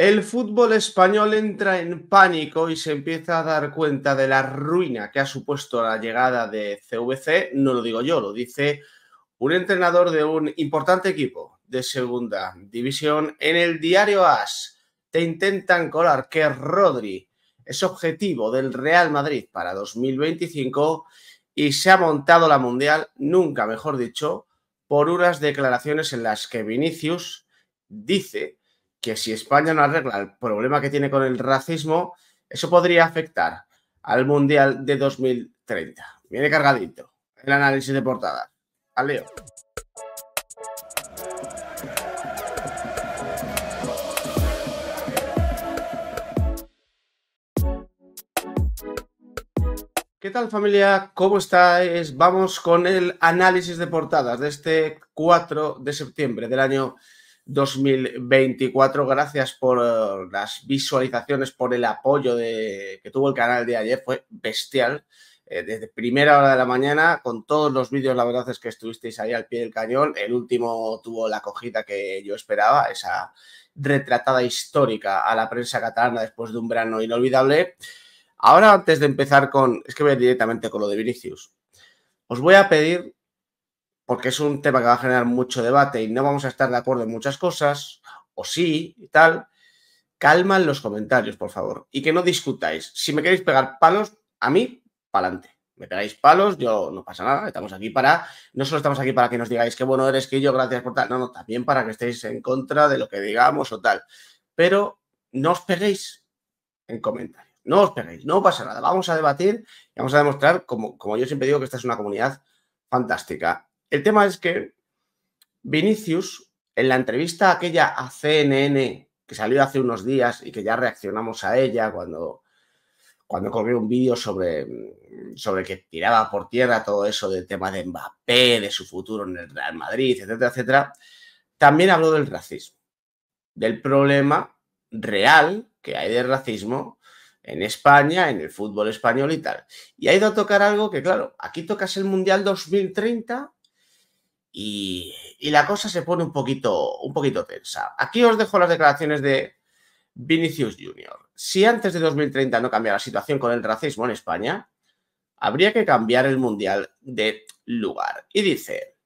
El fútbol español entra en pánico y se empieza a dar cuenta de la ruina que ha supuesto la llegada de CVC. No lo digo yo, lo dice un entrenador de un importante equipo de segunda división en el diario AS. Te intentan colar que Rodri es objetivo del Real Madrid para 2025 y se ha montado la Mundial, nunca mejor dicho, por unas declaraciones en las que Vinicius dice que si España no arregla el problema que tiene con el racismo, eso podría afectar al Mundial de 2030. Viene cargadito el análisis de portada. Al Leo. ¿Qué tal familia? ¿Cómo estáis? Vamos con el análisis de portadas de este 4 de septiembre del año 2024. Gracias por eh, las visualizaciones, por el apoyo que tuvo el canal de ayer, fue bestial. Eh, desde primera hora de la mañana, con todos los vídeos, la verdad es que estuvisteis ahí al pie del cañón. El último tuvo la acogida que yo esperaba, esa retratada histórica a la prensa catalana después de un verano inolvidable. Ahora, antes de empezar con, es que voy directamente con lo de Vinicius, os voy a pedir porque es un tema que va a generar mucho debate y no vamos a estar de acuerdo en muchas cosas, o sí y tal, calman los comentarios, por favor, y que no discutáis. Si me queréis pegar palos, a mí, pa'lante. Me pegáis palos, yo no pasa nada, estamos aquí para, no solo estamos aquí para que nos digáis qué bueno eres que yo, gracias por tal, no, no, también para que estéis en contra de lo que digamos o tal. Pero no os peguéis en comentarios. No os peguéis, no pasa nada. Vamos a debatir y vamos a demostrar, como, como yo siempre digo, que esta es una comunidad fantástica. El tema es que Vinicius, en la entrevista aquella a CNN, que salió hace unos días y que ya reaccionamos a ella cuando, cuando corrió un vídeo sobre, sobre que tiraba por tierra todo eso del tema de Mbappé, de su futuro en el Real Madrid, etcétera, etcétera, también habló del racismo, del problema real que hay de racismo en España, en el fútbol español y tal. Y ha ido a tocar algo que, claro, aquí tocas el Mundial 2030 y, la cosa se pone un poquito, un poquito tensa. Aquí os dejo las declaraciones de Vinicius Jr. Si antes de 2030 no cambia la situación con el racismo en España, habría que cambiar el Mundial de lugar. Y dice,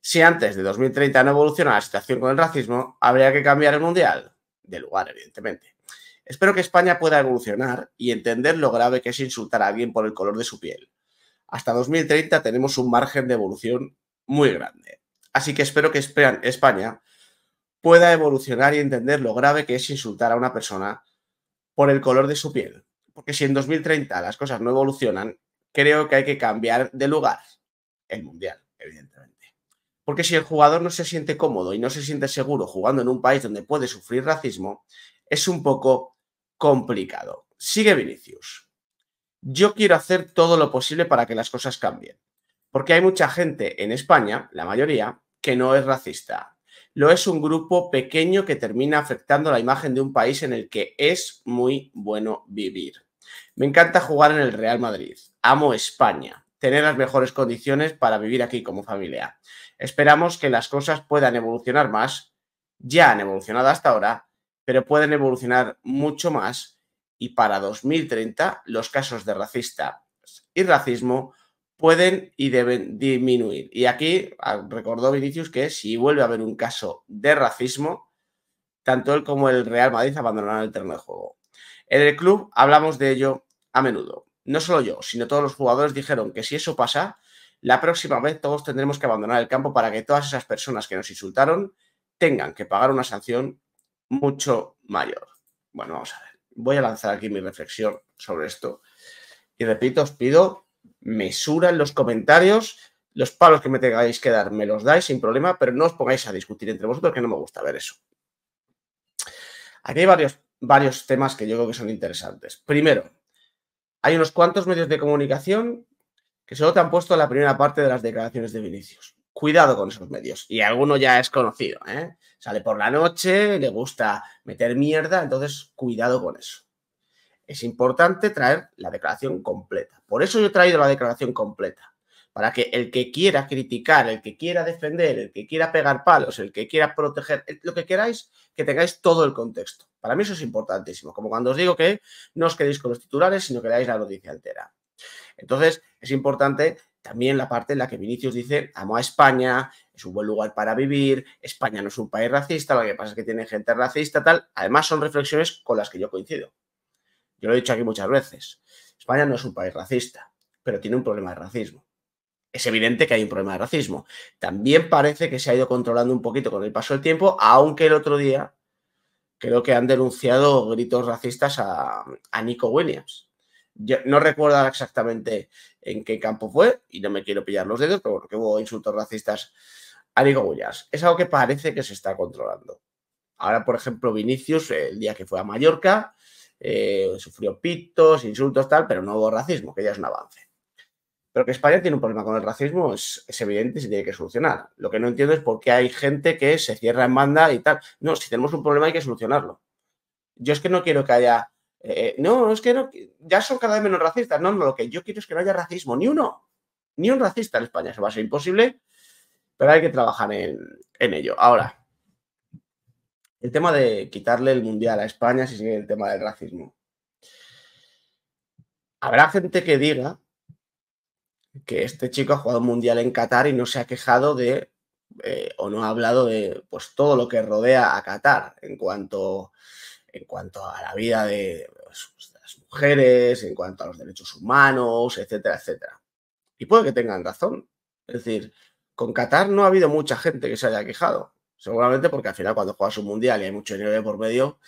si antes de 2030 no evoluciona la situación con el racismo, habría que cambiar el Mundial de lugar, evidentemente. Espero que España pueda evolucionar y entender lo grave que es insultar a alguien por el color de su piel. Hasta 2030 tenemos un margen de evolución muy grande. Así que espero que España pueda evolucionar y entender lo grave que es insultar a una persona por el color de su piel. Porque si en 2030 las cosas no evolucionan, creo que hay que cambiar de lugar el Mundial, evidentemente. Porque si el jugador no se siente cómodo y no se siente seguro jugando en un país donde puede sufrir racismo, es un poco complicado. Sigue Vinicius. Yo quiero hacer todo lo posible para que las cosas cambien. Porque hay mucha gente en España, la mayoría, que no es racista. Lo es un grupo pequeño que termina afectando la imagen de un país en el que es muy bueno vivir. Me encanta jugar en el Real Madrid. Amo España. Tener las mejores condiciones para vivir aquí como familia. Esperamos que las cosas puedan evolucionar más. Ya han evolucionado hasta ahora, pero pueden evolucionar mucho más. Y para 2030, los casos de racista y racismo pueden y deben disminuir. Y aquí ah, recordó Vinicius que si vuelve a haber un caso de racismo, tanto él como el Real Madrid abandonarán el terreno de juego. En el club hablamos de ello a menudo. No solo yo, sino todos los jugadores dijeron que si eso pasa, la próxima vez todos tendremos que abandonar el campo para que todas esas personas que nos insultaron tengan que pagar una sanción mucho mayor. Bueno, vamos a ver. Voy a lanzar aquí mi reflexión sobre esto. Y repito, os pido mesura en los comentarios. Los palos que me tengáis que dar, me los dais sin problema, pero no os pongáis a discutir entre vosotros, que no me gusta ver eso. Aquí hay varios, varios temas que yo creo que son interesantes. Primero, hay unos cuantos medios de comunicación que solo te han puesto la primera parte de las declaraciones de Vinicius. Cuidado con esos medios. Y alguno ya es conocido, ¿eh? Sale por la noche, le gusta meter mierda, entonces cuidado con eso es importante traer la declaración completa. Por eso yo he traído la declaración completa, para que el que quiera criticar, el que quiera defender, el que quiera pegar palos, el que quiera proteger, lo que queráis, que tengáis todo el contexto. Para mí eso es importantísimo, como cuando os digo que no os quedéis con los titulares, sino que leáis la noticia entera. Entonces, es importante también la parte en la que Vinicius dice, amo a España, es un buen lugar para vivir, España no es un país racista, lo que pasa es que tiene gente racista, tal. Además, son reflexiones con las que yo coincido. Yo lo he dicho aquí muchas veces. España no es un país racista, pero tiene un problema de racismo. Es evidente que hay un problema de racismo. También parece que se ha ido controlando un poquito con el paso del tiempo, aunque el otro día creo que han denunciado gritos racistas a, Nico Williams. Yo no recuerdo exactamente en qué campo fue y no me quiero pillar los dedos, pero hubo insultos racistas a Nico Williams. Es algo que parece que se está controlando. Ahora, por ejemplo, Vinicius, el día que fue a Mallorca, eh, sufrió pitos, insultos, tal, pero no hubo racismo, que ya es un avance. Pero que España tiene un problema con el racismo es, evidente y se tiene que solucionar. Lo que no entiendo es por qué hay gente que se cierra en banda y tal. No, si tenemos un problema hay que solucionarlo. Yo es que no quiero que haya... Eh, no, es que ya son cada vez menos racistas. No, no, lo que yo quiero es que no haya racismo, ni uno. Ni un racista en España. Eso va a ser imposible, pero hay que trabajar en, en ello. Ahora, el tema de quitarle el mundial a España si sigue el tema del racismo. Habrá gente que diga que este chico ha jugado un mundial en Qatar y no se ha quejado de eh, o no ha hablado de pues, todo lo que rodea a Qatar en cuanto, en cuanto a la vida de, pues, de las mujeres, en cuanto a los derechos humanos, etcétera, etcétera. Y puede que tengan razón. Es decir, con Qatar no ha habido mucha gente que se haya quejado seguramente porque al final cuando juegas un mundial y hay mucho dinero por medio,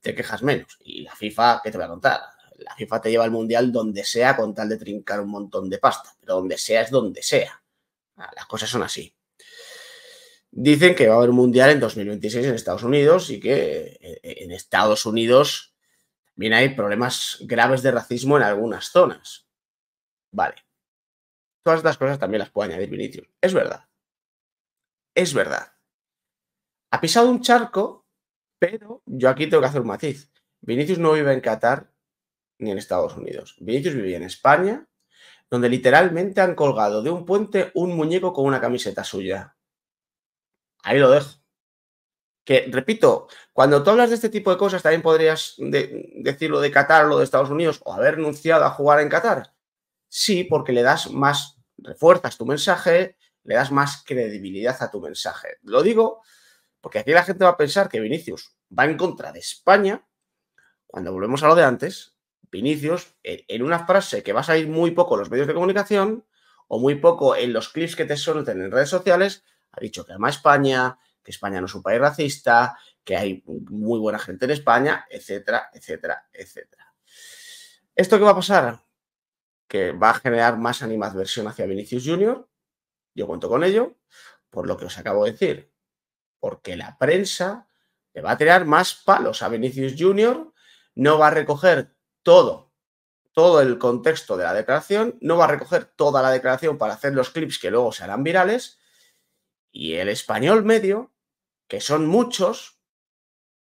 te quejas menos. Y la FIFA, ¿qué te voy a contar? La FIFA te lleva al mundial donde sea con tal de trincar un montón de pasta, pero donde sea es donde sea. Ah, las cosas son así. Dicen que va a haber un mundial en 2026 en Estados Unidos y que eh, eh, en Estados Unidos también hay problemas graves de racismo en algunas zonas. Vale. Todas estas cosas también las puede añadir Vinicius. Es verdad. Es verdad. Ha pisado un charco, pero yo aquí tengo que hacer un matiz. Vinicius no vive en Qatar ni en Estados Unidos. Vinicius vive en España, donde literalmente han colgado de un puente un muñeco con una camiseta suya. Ahí lo dejo. Que, repito, cuando tú hablas de este tipo de cosas, también podrías decirlo de Qatar o lo de Estados Unidos o haber renunciado a jugar en Qatar. Sí, porque le das más, refuerzas tu mensaje, le das más credibilidad a tu mensaje. Lo digo porque aquí la gente va a pensar que Vinicius va en contra de España. Cuando volvemos a lo de antes, Vinicius, en una frase que va a salir muy poco en los medios de comunicación o muy poco en los clips que te suelten en redes sociales, ha dicho que ama España, que España no es un país racista, que hay muy buena gente en España, etcétera, etcétera, etcétera. ¿Esto qué va a pasar? Que va a generar más animadversión hacia Vinicius Jr. Yo cuento con ello, por lo que os acabo de decir porque la prensa le va a tirar más palos a Vinicius Junior, no va a recoger todo, todo el contexto de la declaración, no va a recoger toda la declaración para hacer los clips que luego se harán virales, y el español medio, que son muchos,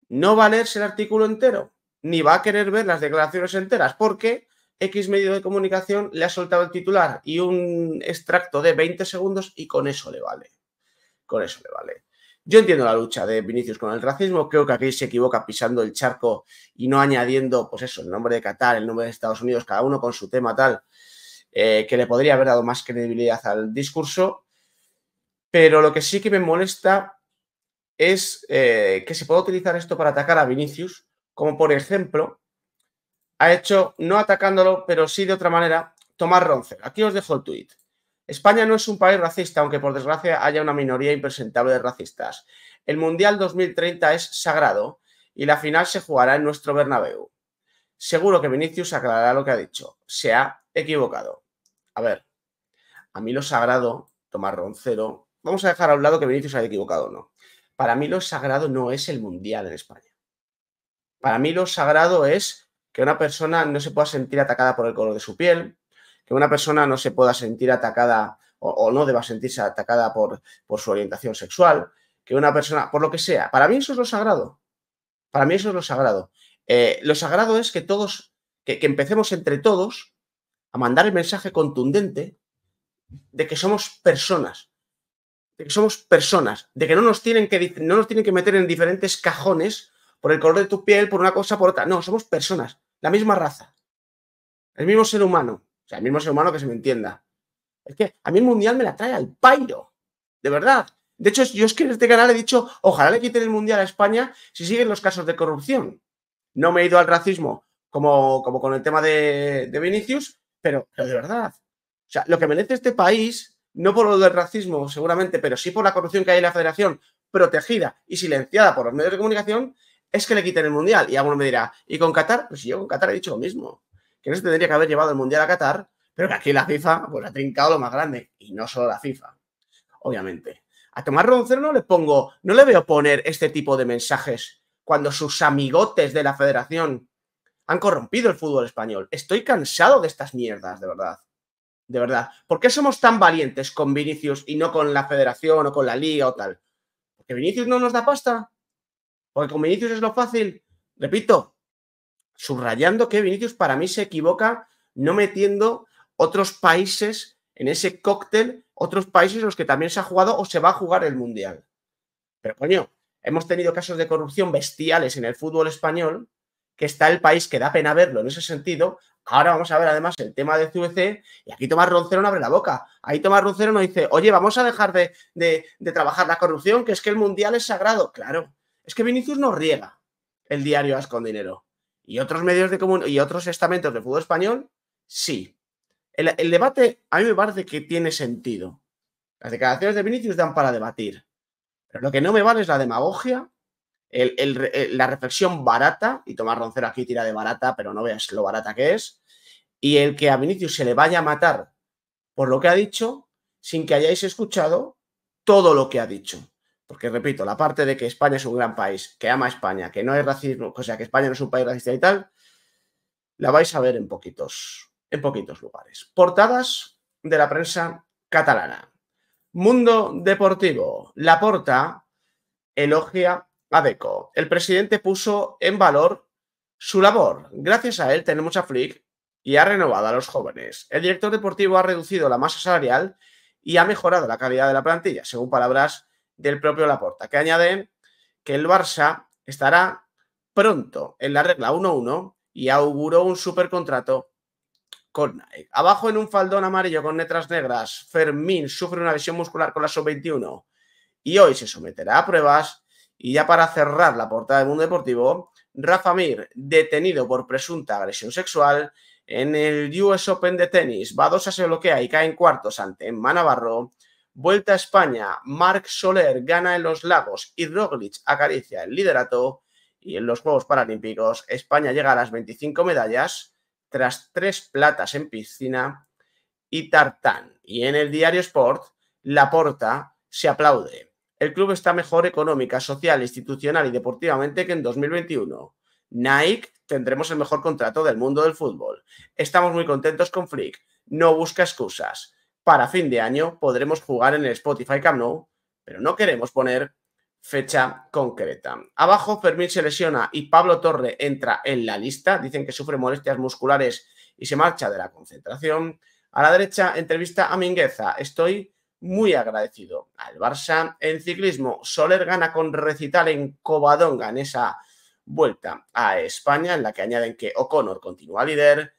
no va a leerse el artículo entero, ni va a querer ver las declaraciones enteras, porque X medio de comunicación le ha soltado el titular y un extracto de 20 segundos y con eso le vale. Con eso le vale. Yo entiendo la lucha de Vinicius con el racismo, creo que aquí se equivoca pisando el charco y no añadiendo, pues eso, el nombre de Qatar, el nombre de Estados Unidos, cada uno con su tema tal, eh, que le podría haber dado más credibilidad al discurso. Pero lo que sí que me molesta es eh, que se pueda utilizar esto para atacar a Vinicius, como por ejemplo ha hecho, no atacándolo, pero sí de otra manera, Tomás Roncer. Aquí os dejo el tweet. España no es un país racista, aunque por desgracia haya una minoría impresentable de racistas. El Mundial 2030 es sagrado y la final se jugará en nuestro Bernabéu. Seguro que Vinicius aclarará lo que ha dicho. Se ha equivocado. A ver, a mí lo sagrado, tomar Roncero, vamos a dejar a un lado que Vinicius haya equivocado o no. Para mí lo sagrado no es el Mundial en España. Para mí lo sagrado es que una persona no se pueda sentir atacada por el color de su piel, que una persona no se pueda sentir atacada o, no deba sentirse atacada por, su orientación sexual, que una persona, por lo que sea. Para mí eso es lo sagrado. Para mí eso es lo sagrado. Eh, lo sagrado es que todos, que, que empecemos entre todos a mandar el mensaje contundente de que somos personas, de que somos personas, de que no nos tienen que, no nos tienen que meter en diferentes cajones por el color de tu piel, por una cosa, por otra. No, somos personas, la misma raza, el mismo ser humano. O sea, el mismo ser humano que se me entienda. Es que a mí el mundial me la trae al pairo. De verdad. De hecho, yo es que en este canal he dicho, ojalá le quiten el mundial a España si siguen los casos de corrupción. No me he ido al racismo como, como con el tema de, Vinicius, pero, de verdad. O sea, lo que merece este país, no por lo del racismo seguramente, pero sí por la corrupción que hay en la federación, protegida y silenciada por los medios de comunicación, es que le quiten el mundial. Y alguno me dirá, ¿y con Qatar? Pues yo con Qatar he dicho lo mismo que no se tendría que haber llevado el Mundial a Qatar, pero que aquí la FIFA pues, ha trincado lo más grande, y no solo la FIFA, obviamente. A Tomás Roncero no le pongo, no le veo poner este tipo de mensajes cuando sus amigotes de la federación han corrompido el fútbol español. Estoy cansado de estas mierdas, de verdad. De verdad. ¿Por qué somos tan valientes con Vinicius y no con la federación o con la liga o tal? ¿Porque Vinicius no nos da pasta? ¿Porque con Vinicius es lo fácil? Repito, subrayando que Vinicius para mí se equivoca no metiendo otros países en ese cóctel, otros países en los que también se ha jugado o se va a jugar el Mundial. Pero coño, hemos tenido casos de corrupción bestiales en el fútbol español, que está el país que da pena verlo en ese sentido. Ahora vamos a ver además el tema de CVC y aquí Tomás Roncero no abre la boca. Ahí Tomás Roncero no dice, oye, vamos a dejar de, trabajar la corrupción, que es que el Mundial es sagrado. Claro, es que Vinicius no riega el diario As con Dinero y otros medios de y otros estamentos del fútbol español, sí. El, debate a mí me parece que tiene sentido. Las declaraciones de Vinicius dan para debatir. Pero lo que no me vale es la demagogia, eh, la reflexión barata, y Tomás Roncero aquí tira de barata, pero no veas lo barata que es, y el que a Vinicius se le vaya a matar por lo que ha dicho sin que hayáis escuchado todo lo que ha dicho. Porque repito, la parte de que España es un gran país, que ama a España, que no hay racismo, o sea, que España no es un país racista y tal, la vais a ver en poquitos, en poquitos lugares. Portadas de la prensa catalana. Mundo Deportivo. La porta elogia a Deco. El presidente puso en valor su labor. Gracias a él tenemos a Flick y ha renovado a los jóvenes. El director deportivo ha reducido la masa salarial y ha mejorado la calidad de la plantilla, según palabras del propio Laporta, que añade que el Barça estará pronto en la regla 1-1 y auguró un supercontrato con Nike. Abajo en un faldón amarillo con letras negras, Fermín sufre una lesión muscular con la sub-21 y hoy se someterá a pruebas. Y ya para cerrar la portada del mundo deportivo, Rafa Mir, detenido por presunta agresión sexual en el US Open de tenis, Badosa se bloquea y cae en cuartos ante Manavarro Vuelta a España, Marc Soler gana en los lagos y Roglic acaricia el liderato. Y en los Juegos Paralímpicos, España llega a las 25 medallas tras tres platas en piscina y tartán. Y en el diario Sport, Laporta se aplaude. El club está mejor económica, social, institucional y deportivamente que en 2021. Nike tendremos el mejor contrato del mundo del fútbol. Estamos muy contentos con Flick. No busca excusas para fin de año podremos jugar en el Spotify Camp Nou, pero no queremos poner fecha concreta. Abajo, Fermín se lesiona y Pablo Torre entra en la lista. Dicen que sufre molestias musculares y se marcha de la concentración. A la derecha, entrevista a Mingueza. Estoy muy agradecido al Barça en ciclismo. Soler gana con recital en Covadonga en esa vuelta a España, en la que añaden que O'Connor continúa líder.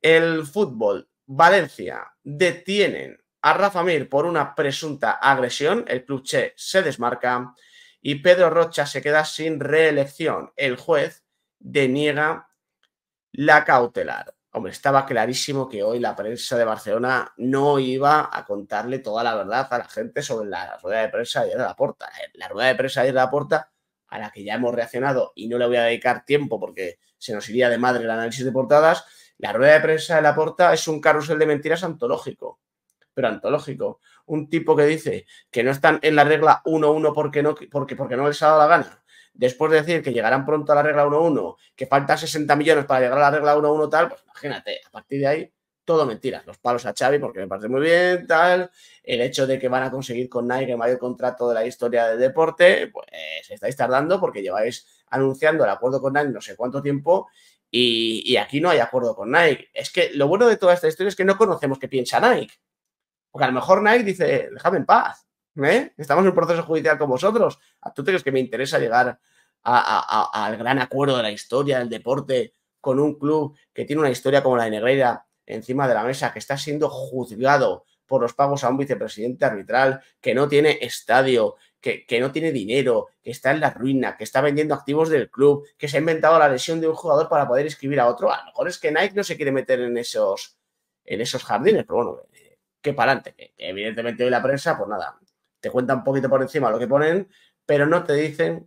El fútbol Valencia detienen a Rafa Mir por una presunta agresión, el club se desmarca y Pedro Rocha se queda sin reelección. El juez deniega la cautelar. Hombre, estaba clarísimo que hoy la prensa de Barcelona no iba a contarle toda la verdad a la gente sobre la rueda de prensa de la puerta. Eh, la rueda de prensa de de la puerta a la que ya hemos reaccionado y no le voy a dedicar tiempo porque se nos iría de madre el análisis de portadas, la rueda de prensa de la porta es un carrusel de mentiras antológico, pero antológico. Un tipo que dice que no están en la regla 1-1 porque no, porque, porque no les ha dado la gana. Después de decir que llegarán pronto a la regla 1-1, que faltan 60 millones para llegar a la regla 1-1 tal, pues imagínate, a partir de ahí todo mentiras. Los palos a Xavi porque me parece muy bien, tal. El hecho de que van a conseguir con Nike el mayor contrato de la historia del deporte, pues estáis tardando porque lleváis anunciando el acuerdo con Nike no sé cuánto tiempo y, aquí no hay acuerdo con Nike. Es que lo bueno de toda esta historia es que no conocemos qué piensa Nike. Porque a lo mejor Nike dice, déjame en paz. ¿eh? Estamos en un proceso judicial con vosotros. a ¿Tú te crees que me interesa llegar al gran acuerdo de la historia del deporte con un club que tiene una historia como la de Negreira encima de la mesa, que está siendo juzgado por los pagos a un vicepresidente arbitral, que no tiene estadio, que, no tiene dinero, que está en la ruina, que está vendiendo activos del club, que se ha inventado la lesión de un jugador para poder escribir a otro. A lo mejor es que Nike no se quiere meter en esos, en esos jardines, pero bueno, eh, qué pa'lante. evidentemente hoy la prensa, pues nada, te cuenta un poquito por encima lo que ponen, pero no te dicen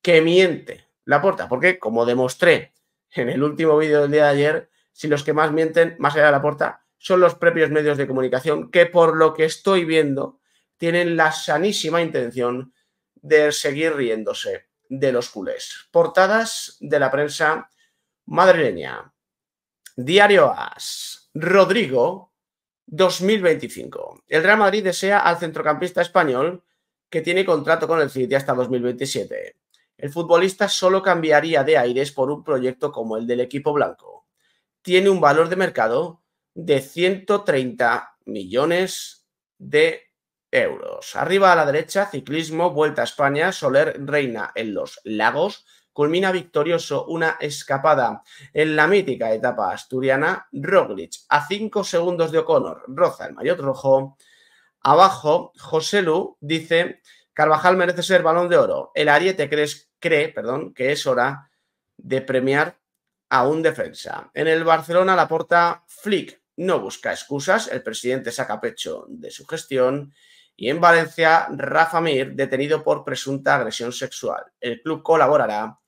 que miente la puerta. porque como demostré en el último vídeo del día de ayer, si los que más mienten, más allá de la puerta, son los propios medios de comunicación, que por lo que estoy viendo, tienen la sanísima intención de seguir riéndose de los culés. Portadas de la prensa madrileña. Diario AS. Rodrigo, 2025. El Real Madrid desea al centrocampista español que tiene contrato con el City hasta 2027. El futbolista solo cambiaría de aires por un proyecto como el del equipo blanco. Tiene un valor de mercado de 130 millones de Arriba a la derecha, ciclismo, Vuelta a España, Soler reina en los lagos, culmina victorioso una escapada en la mítica etapa asturiana, Roglic a 5 segundos de O'Connor, roza el maillot rojo. Abajo, José Lu dice, Carvajal merece ser balón de oro. El Ariete cree perdón, que es hora de premiar a un defensa. En el Barcelona, la porta Flick no busca excusas, el presidente saca pecho de su gestión y en Valencia, Rafa Mir, detenido por presunta agresión sexual. El club colaborará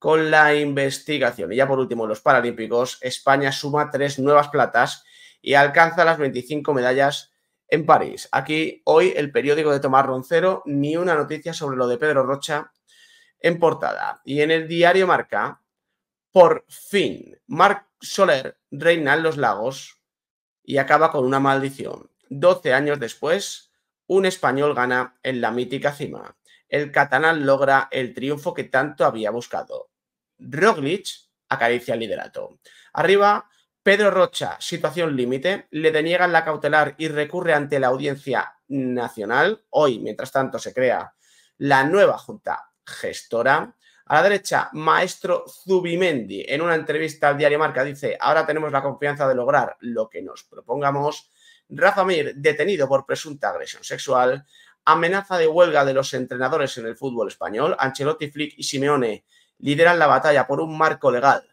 con la investigación. Y ya por último, los Paralímpicos, España suma tres nuevas platas y alcanza las 25 medallas en París. Aquí hoy el periódico de Tomás Roncero, ni una noticia sobre lo de Pedro Rocha en portada. Y en el diario Marca, por fin, Marc Soler reina en los lagos y acaba con una maldición. 12 años después, un español gana en la mítica cima. El catalán logra el triunfo que tanto había buscado. Roglic acaricia el liderato. Arriba, Pedro Rocha, situación límite, le deniegan la cautelar y recurre ante la audiencia nacional. Hoy, mientras tanto, se crea la nueva junta gestora. A la derecha, maestro Zubimendi, en una entrevista al diario Marca, dice, ahora tenemos la confianza de lograr lo que nos propongamos. Rafa Mir, detenido por presunta agresión sexual, amenaza de huelga de los entrenadores en el fútbol español, Ancelotti, Flick y Simeone lideran la batalla por un marco legal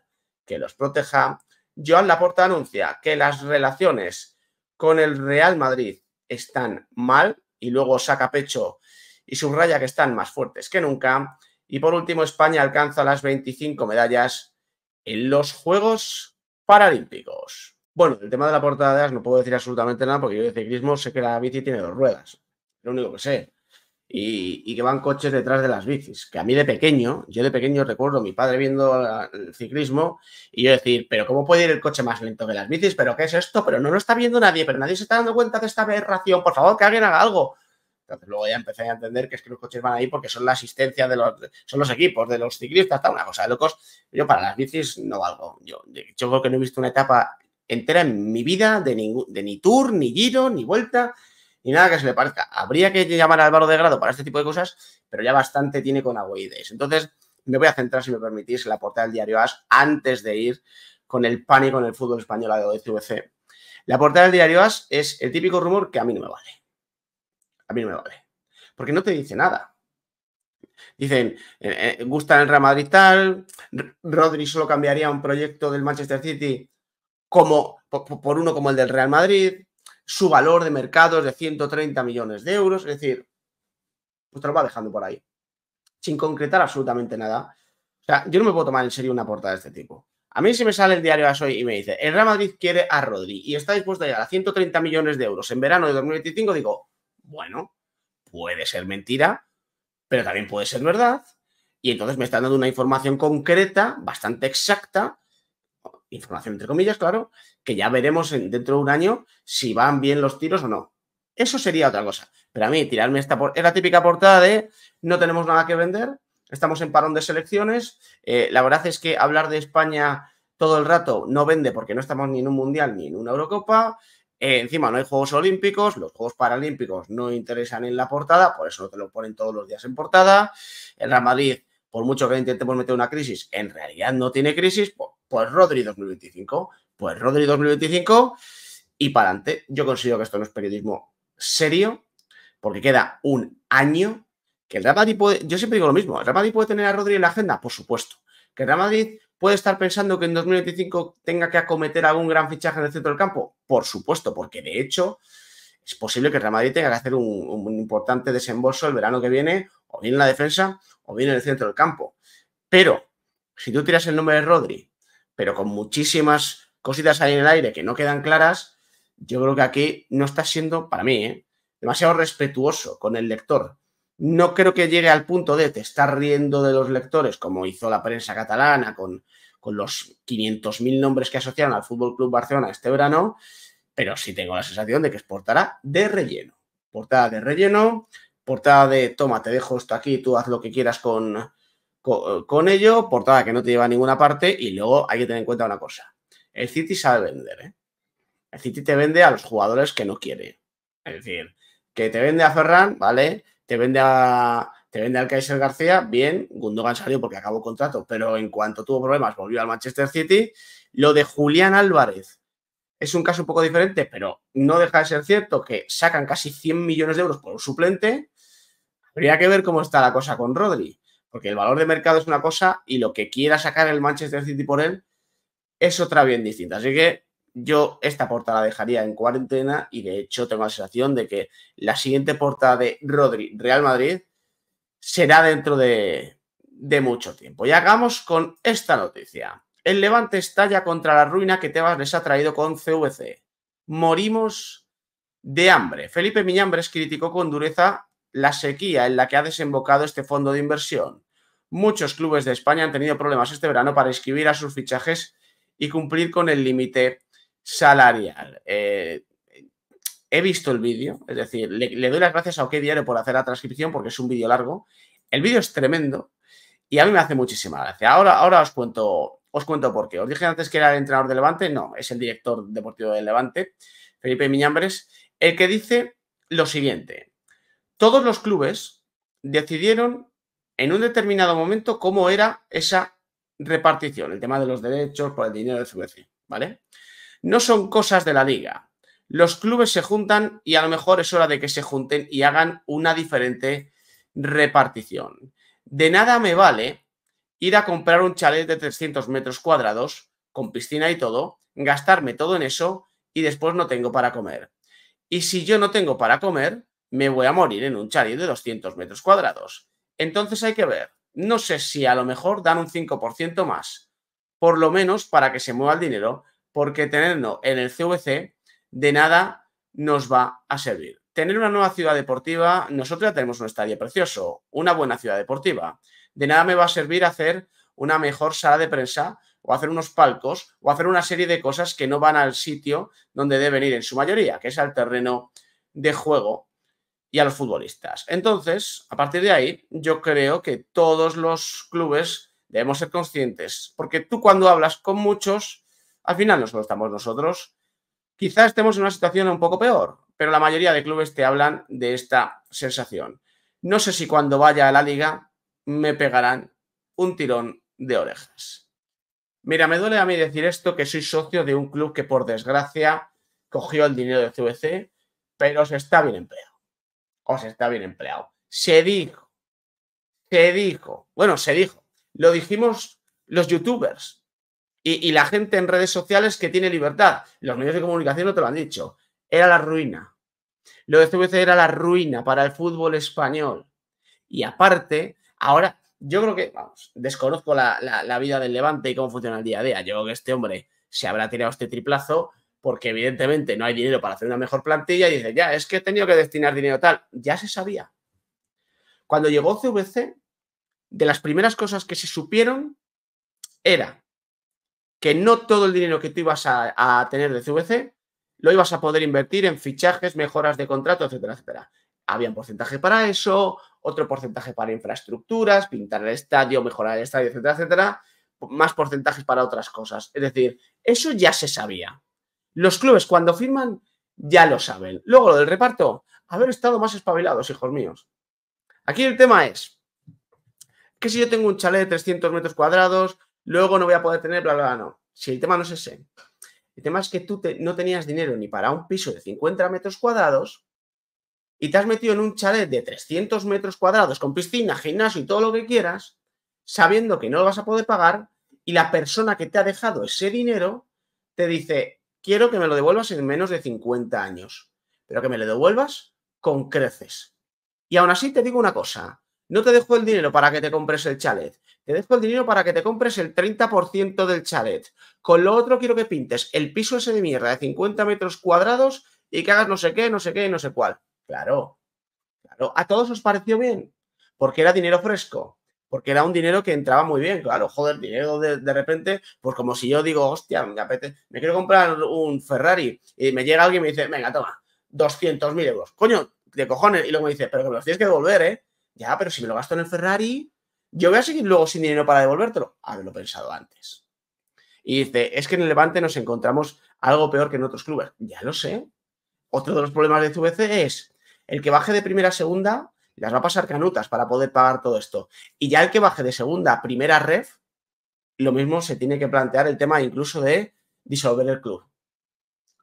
que los proteja, Joan Laporta anuncia que las relaciones con el Real Madrid están mal y luego saca pecho y subraya que están más fuertes que nunca. Y por último, España alcanza las 25 medallas en los Juegos Paralímpicos. Bueno, el tema de la portadas no puedo decir absolutamente nada porque yo de ciclismo sé que la bici tiene dos ruedas, lo único que sé. Y, que van coches detrás de las bicis. Que a mí de pequeño, yo de pequeño recuerdo mi padre viendo el ciclismo y yo decir, pero ¿cómo puede ir el coche más lento que las bicis? ¿Pero qué es esto? Pero no lo está viendo nadie, pero nadie se está dando cuenta de esta aberración. Por favor, que alguien haga algo. Entonces luego ya empecé a entender que es que los coches van ahí porque son la asistencia de los, son los equipos de los ciclistas, está una cosa de locos. Yo para las bicis no valgo. Yo, yo creo que no he visto una etapa entera en mi vida de, ningún, de ni tour, ni giro, ni vuelta, ni nada que se le parezca. Habría que llamar a Álvaro de Grado para este tipo de cosas, pero ya bastante tiene con agoides. Entonces, me voy a centrar, si me permitís, en la portada del diario AS antes de ir con el pánico en el fútbol español a TVC. La portada del diario AS es el típico rumor que a mí no me vale. A mí no me vale. Porque no te dice nada. Dicen, eh, eh, gustan gusta el Real Madrid tal, Rodri solo cambiaría un proyecto del Manchester City como, por uno como el del Real Madrid, su valor de mercado es de 130 millones de euros, es decir, pues te lo va dejando por ahí, sin concretar absolutamente nada. O sea, yo no me puedo tomar en serio una portada de este tipo. A mí si me sale el diario hoy y me dice, el Real Madrid quiere a Rodri y está dispuesto a llegar a 130 millones de euros en verano de 2025, digo, bueno, puede ser mentira, pero también puede ser verdad. Y entonces me están dando una información concreta, bastante exacta, información entre comillas, claro, que ya veremos dentro de un año si van bien los tiros o no. Eso sería otra cosa. Pero a mí, tirarme esta... por la típica portada de no tenemos nada que vender, estamos en parón de selecciones, eh, la verdad es que hablar de España todo el rato no vende porque no estamos ni en un Mundial ni en una Eurocopa, eh, encima no hay Juegos Olímpicos, los Juegos Paralímpicos no interesan en la portada, por eso no te lo ponen todos los días en portada. El Real Madrid, por mucho que intentemos meter una crisis, en realidad no tiene crisis, pues Rodri 2025. Pues Rodri 2025 y para adelante. Yo considero que esto no es periodismo serio, porque queda un año que el Real Madrid puede. Yo siempre digo lo mismo: el Real Madrid puede tener a Rodri en la agenda, por supuesto. Que el Real Madrid puede estar pensando que en 2025 tenga que acometer algún gran fichaje en el centro del campo, por supuesto, porque de hecho es posible que el Real Madrid tenga que hacer un importante desembolso el verano que viene, o bien en la defensa, o bien en el centro del campo. Pero si tú tiras el nombre de Rodri pero con muchísimas cositas ahí en el aire que no quedan claras, yo creo que aquí no está siendo, para mí, ¿eh? demasiado respetuoso con el lector. No creo que llegue al punto de te estar riendo de los lectores, como hizo la prensa catalana con, con los 500.000 nombres que asociaron al Fútbol Club Barcelona este verano, pero sí tengo la sensación de que es portada de relleno. Portada de relleno, portada de toma, te dejo esto aquí, tú haz lo que quieras con, con, ello, portada que no te lleva a ninguna parte y luego hay que tener en cuenta una cosa. El City sabe vender, ¿eh? El City te vende a los jugadores que no quiere. Es decir, que te vende a Ferran, ¿vale? Te vende a te vende al Kaiser García, bien, Gundogan salió porque acabó contrato, pero en cuanto tuvo problemas volvió al Manchester City. Lo de Julián Álvarez es un caso un poco diferente, pero no deja de ser cierto que sacan casi 100 millones de euros por suplente. Habría que ver cómo está la cosa con Rodri. Porque el valor de mercado es una cosa y lo que quiera sacar el Manchester City por él es otra bien distinta. Así que yo esta porta la dejaría en cuarentena y de hecho tengo la sensación de que la siguiente portada de Rodri Real Madrid será dentro de, de mucho tiempo. Y hagamos con esta noticia. El Levante estalla contra la ruina que Tebas les ha traído con CVC. Morimos de hambre. Felipe Miñambres criticó con dureza la sequía en la que ha desembocado este fondo de inversión. Muchos clubes de España han tenido problemas este verano para inscribir a sus fichajes y cumplir con el límite salarial. Eh, he visto el vídeo, es decir, le, doy las gracias a OK Diario por hacer la transcripción porque es un vídeo largo. El vídeo es tremendo y a mí me hace muchísima gracia. Ahora, ahora os cuento, os cuento por qué. Os dije antes que era el entrenador de Levante, no, es el director deportivo de Levante, Felipe Miñambres, el que dice lo siguiente todos los clubes decidieron en un determinado momento cómo era esa repartición, el tema de los derechos por el dinero de CBC, ¿vale? No son cosas de la liga. Los clubes se juntan y a lo mejor es hora de que se junten y hagan una diferente repartición. De nada me vale ir a comprar un chalet de 300 metros cuadrados con piscina y todo, gastarme todo en eso y después no tengo para comer. Y si yo no tengo para comer, me voy a morir en un chalet de 200 metros cuadrados. Entonces hay que ver. No sé si a lo mejor dan un 5% más, por lo menos para que se mueva el dinero, porque tenerlo en el CVC de nada nos va a servir. Tener una nueva ciudad deportiva, nosotros ya tenemos un estadio precioso, una buena ciudad deportiva. De nada me va a servir hacer una mejor sala de prensa o hacer unos palcos o hacer una serie de cosas que no van al sitio donde deben ir en su mayoría, que es al terreno de juego y a los futbolistas. Entonces, a partir de ahí, yo creo que todos los clubes debemos ser conscientes, porque tú cuando hablas con muchos, al final no solo estamos nosotros, quizás estemos en una situación un poco peor, pero la mayoría de clubes te hablan de esta sensación. No sé si cuando vaya a la liga me pegarán un tirón de orejas. Mira, me duele a mí decir esto, que soy socio de un club que por desgracia cogió el dinero de CVC, pero se está bien empleado sea, está bien empleado. Se dijo, se dijo, bueno, se dijo, lo dijimos los youtubers y, la gente en redes sociales que tiene libertad. Los medios de comunicación no te lo han dicho. Era la ruina. Lo de CVC era la ruina para el fútbol español. Y aparte, ahora, yo creo que, vamos, desconozco la, la vida del Levante y cómo funciona el día a día. Yo creo que este hombre se habrá tirado este triplazo porque evidentemente no hay dinero para hacer una mejor plantilla y dice, ya, es que he tenido que destinar dinero tal. Ya se sabía. Cuando llegó CVC, de las primeras cosas que se supieron era que no todo el dinero que tú ibas a, a tener de CVC lo ibas a poder invertir en fichajes, mejoras de contrato, etcétera, etcétera. Había un porcentaje para eso, otro porcentaje para infraestructuras, pintar el estadio, mejorar el estadio, etcétera, etcétera, más porcentajes para otras cosas. Es decir, eso ya se sabía. Los clubes cuando firman ya lo saben. Luego lo del reparto, haber estado más espabilados, hijos míos. Aquí el tema es que si yo tengo un chalet de 300 metros cuadrados, luego no voy a poder tener bla, bla, bla, no. Si el tema no es ese. El tema es que tú no tenías dinero ni para un piso de 50 metros cuadrados y te has metido en un chalet de 300 metros cuadrados con piscina, gimnasio y todo lo que quieras, sabiendo que no lo vas a poder pagar y la persona que te ha dejado ese dinero te dice, quiero que me lo devuelvas en menos de 50 años, pero que me lo devuelvas con creces. Y aún así te digo una cosa, no te dejo el dinero para que te compres el chalet, te dejo el dinero para que te compres el 30% del chalet. Con lo otro quiero que pintes el piso ese de mierda de 50 metros cuadrados y que hagas no sé qué, no sé qué, no sé cuál. Claro, claro, a todos os pareció bien, porque era dinero fresco porque era un dinero que entraba muy bien, claro, joder, dinero de, de repente, pues como si yo digo, hostia, me apetece, me quiero comprar un Ferrari y me llega alguien y me dice, venga, toma, 200.000 euros, coño, de cojones, y luego me dice, pero que me los tienes que devolver, ¿eh? Ya, pero si me lo gasto en el Ferrari, yo voy a seguir luego sin dinero para devolvértelo. Haberlo pensado antes. Y dice, es que en el Levante nos encontramos algo peor que en otros clubes. Ya lo sé. Otro de los problemas de CVC es el que baje de primera a segunda las va a pasar canutas para poder pagar todo esto. Y ya el que baje de segunda a primera ref, lo mismo se tiene que plantear el tema incluso de disolver el club.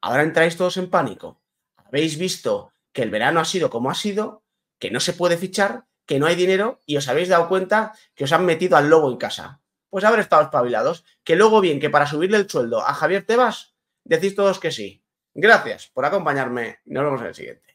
Ahora entráis todos en pánico. Habéis visto que el verano ha sido como ha sido, que no se puede fichar, que no hay dinero y os habéis dado cuenta que os han metido al lobo en casa. Pues habréis estado espabilados, que luego bien que para subirle el sueldo a Javier Tebas, decís todos que sí. Gracias por acompañarme. Nos vemos en el siguiente.